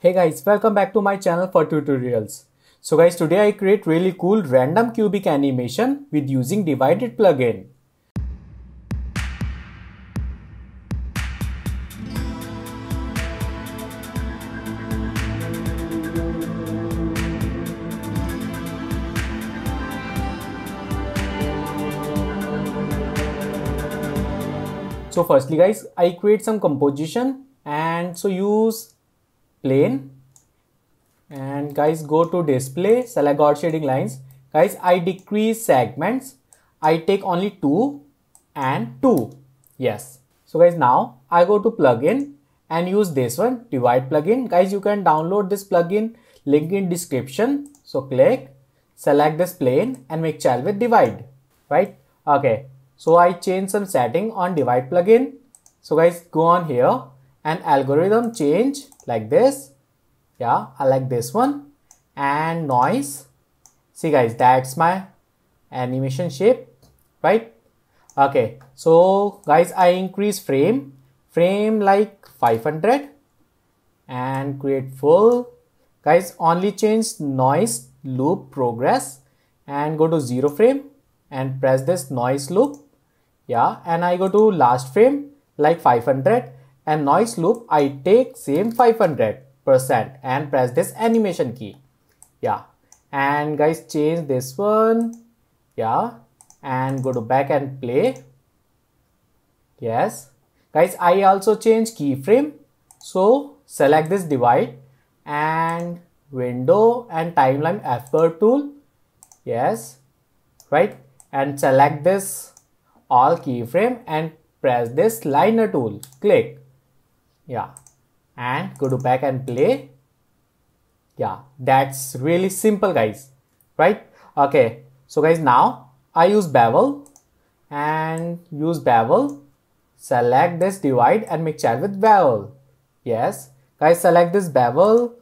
Hey guys, welcome back to my channel for tutorials. So guys, today I create really cool random cubic animation with using divided plugin. So firstly guys, I create some composition and so use plane and guys go to display select God shading lines guys I decrease segments I take only 2 and 2 yes so guys now I go to plugin and use this one divide plugin guys you can download this plugin link in description so click select this plane and make child with divide right okay so I change some setting on divide plugin so guys go on here an algorithm change like this yeah i like this one and noise see guys that's my animation shape right okay so guys i increase frame frame like 500 and create full guys only change noise loop progress and go to zero frame and press this noise loop yeah and i go to last frame like 500 and noise loop I take same 500% and press this animation key yeah and guys change this one yeah and go to back and play yes guys I also change keyframe so select this divide and window and timeline F4 tool yes right and select this all keyframe and press this liner tool click yeah and go to back and play yeah that's really simple guys right okay so guys now i use bevel and use bevel select this divide and make chat with bevel yes guys select this bevel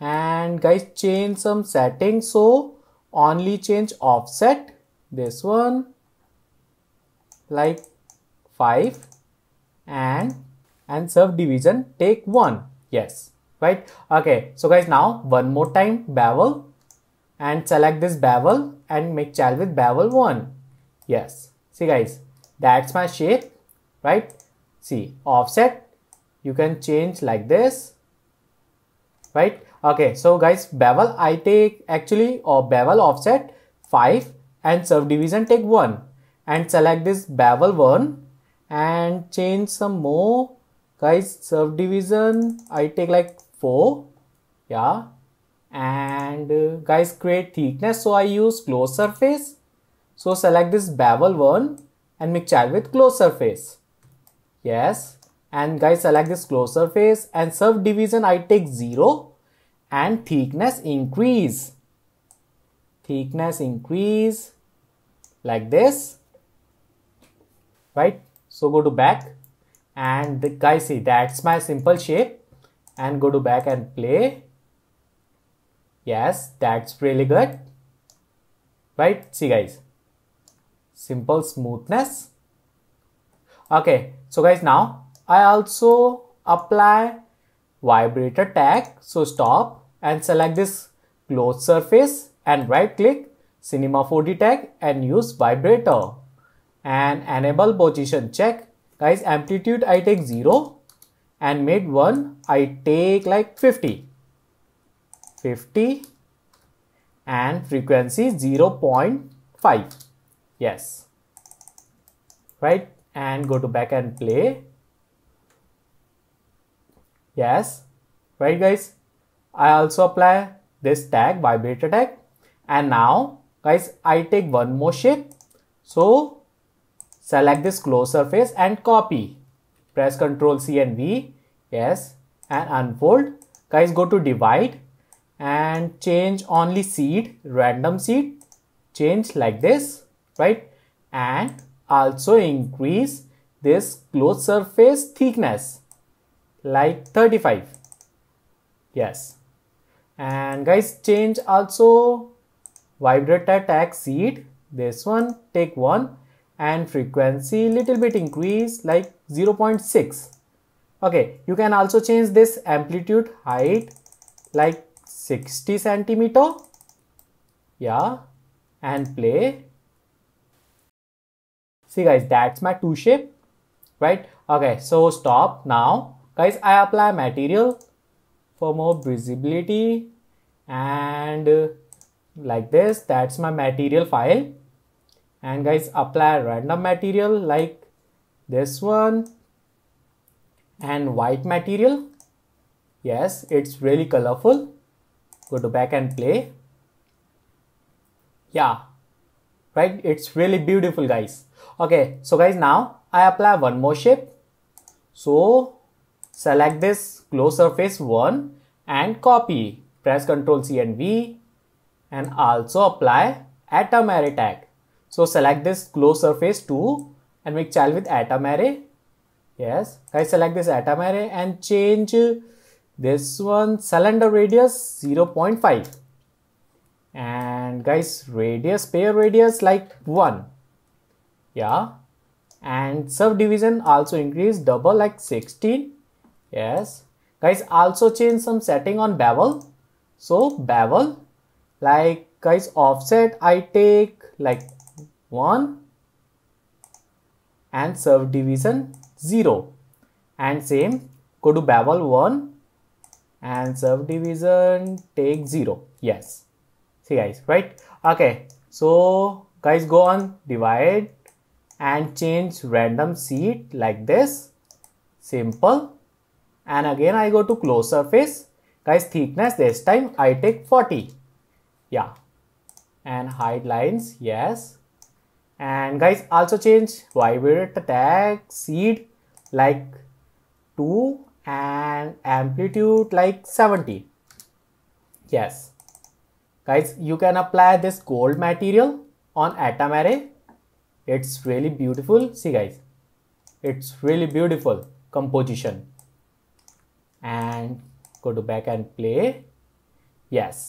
and guys change some settings so only change offset this one like 5 and and serve division take 1 yes right okay so guys now one more time bevel and select this bevel and make child with bevel 1 yes see guys that's my shape right see offset you can change like this right okay so guys bevel i take actually or bevel offset 5 and subdivision take 1 and select this bevel 1 and change some more guys serve division i take like four yeah and uh, guys create thickness so i use closed surface so select this bevel one and mix child with closed surface yes and guys select this closed surface and serve division i take zero and thickness increase thickness increase like this right so go to back and the guys see that's my simple shape and go to back and play yes that's really good right see guys simple smoothness okay so guys now i also apply vibrator tag so stop and select this closed surface and right click cinema 4d tag and use vibrator and enable position check Guys, amplitude I take 0 and mid 1 I take like 50. 50 and frequency 0 0.5. Yes. Right? And go to back and play. Yes. Right guys? I also apply this tag vibrator tag and now guys I take one more shape. So Select this closed surface and copy. Press Ctrl C and V. Yes. And unfold. Guys, go to divide and change only seed, random seed. Change like this, right? And also increase this closed surface thickness like 35. Yes. And guys, change also vibrator tag seed. This one, take one and frequency little bit increase like 0.6 okay you can also change this amplitude height like 60 centimeter yeah and play see guys that's my two shape right okay so stop now guys i apply material for more visibility and like this that's my material file and guys apply random material like this one and white material yes it's really colorful go to back and play yeah right it's really beautiful guys okay so guys now i apply one more shape so select this close surface one and copy press ctrl c and v and also apply atom array tag so select this close surface 2 and make child with atom array. Yes, I select this atom array and change this one cylinder radius 0 0.5 and guys radius pair radius like 1 yeah and subdivision also increase double like 16 yes guys also change some setting on bevel so bevel like guys offset i take like 1 and serve division 0 and same go to babel 1 and serve division take 0 yes see guys right okay so guys go on divide and change random seed like this simple and again I go to close surface guys thickness this time I take 40 yeah and hide lines yes and guys also change vibrate tag seed like 2 and amplitude like 70 yes guys you can apply this gold material on atom array it's really beautiful see guys it's really beautiful composition and go to back and play yes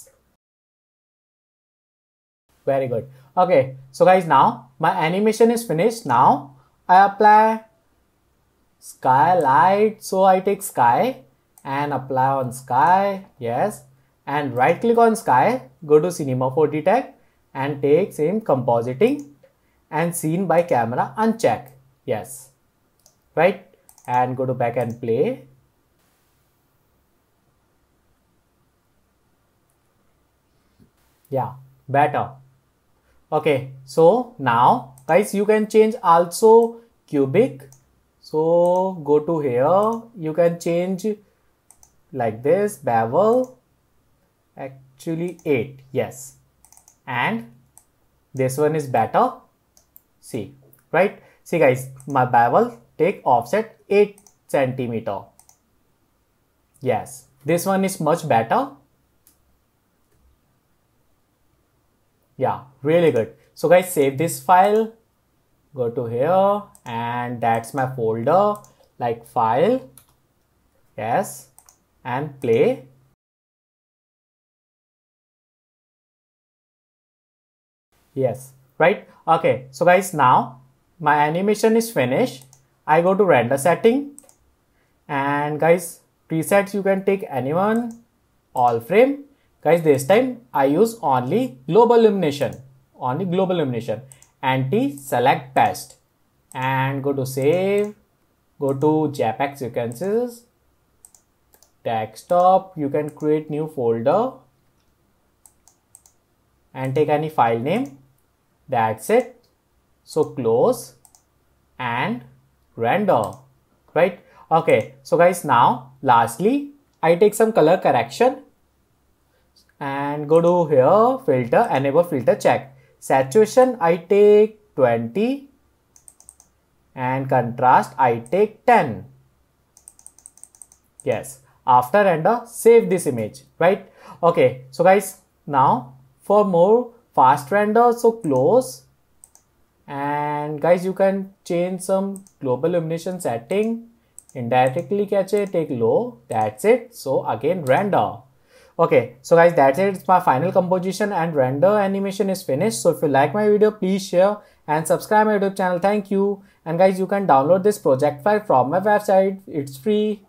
very good okay so guys now my animation is finished now i apply skylight so i take sky and apply on sky yes and right click on sky go to cinema 4d tag and take same compositing and seen by camera uncheck yes right and go to back and play yeah better okay so now guys you can change also cubic so go to here you can change like this bevel actually 8 yes and this one is better see right see guys my bevel take offset 8 centimeter yes this one is much better yeah really good so guys save this file go to here and that's my folder like file yes and play yes right okay so guys now my animation is finished i go to render setting and guys presets you can take anyone all frame Guys, this time I use only global illumination, only global illumination. Anti select past, and go to save, go to JPEG sequences, desktop, you can create new folder and take any file name. That's it. So close and render, right? Okay, so guys, now lastly, I take some color correction and go to here filter enable filter check saturation I take 20 and contrast I take 10 yes after render save this image right okay so guys now for more fast render so close and guys you can change some global illumination setting indirectly catch it take low that's it so again render okay so guys that's it it's my final composition and render animation is finished so if you like my video please share and subscribe my youtube channel thank you and guys you can download this project file from my website it's free